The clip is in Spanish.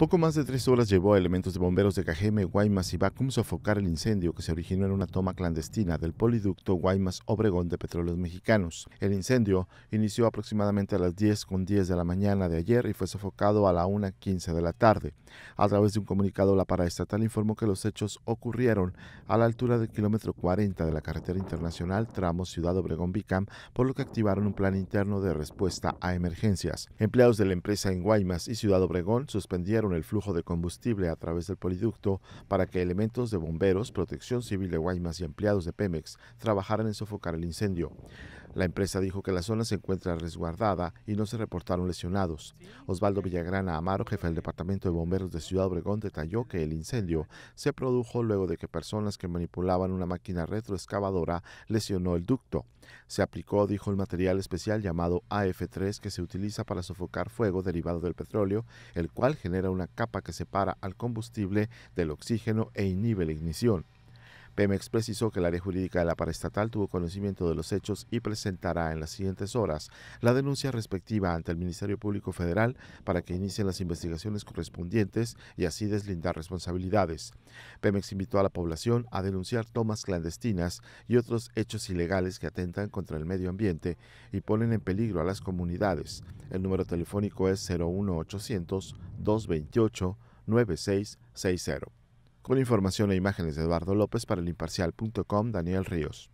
Poco más de tres horas llevó a elementos de bomberos de Cajeme, Guaymas y Bacum sofocar el incendio que se originó en una toma clandestina del poliducto Guaymas-Obregón de Petróleos Mexicanos. El incendio inició aproximadamente a las 10 con 10 de la mañana de ayer y fue sofocado a la 1.15 de la tarde. A través de un comunicado, la paraestatal informó que los hechos ocurrieron a la altura del kilómetro 40 de la carretera internacional Tramos Ciudad Obregón-Bicam, por lo que activaron un plan interno de respuesta a emergencias. Empleados de la empresa en Guaymas y Ciudad Obregón suspendieron el flujo de combustible a través del poliducto para que elementos de bomberos, protección civil de Guaymas y empleados de Pemex trabajaran en sofocar el incendio. La empresa dijo que la zona se encuentra resguardada y no se reportaron lesionados. Osvaldo Villagrana Amaro, jefe del Departamento de Bomberos de Ciudad Obregón, detalló que el incendio se produjo luego de que personas que manipulaban una máquina retroexcavadora lesionó el ducto. Se aplicó, dijo, el material especial llamado AF3 que se utiliza para sofocar fuego derivado del petróleo, el cual genera una capa que separa al combustible del oxígeno e inhibe la ignición. Pemex precisó que el área jurídica de la paraestatal tuvo conocimiento de los hechos y presentará en las siguientes horas la denuncia respectiva ante el Ministerio Público Federal para que inicien las investigaciones correspondientes y así deslindar responsabilidades. Pemex invitó a la población a denunciar tomas clandestinas y otros hechos ilegales que atentan contra el medio ambiente y ponen en peligro a las comunidades. El número telefónico es 01800 228 9660. Con información e imágenes de Eduardo López para el imparcial.com, Daniel Ríos.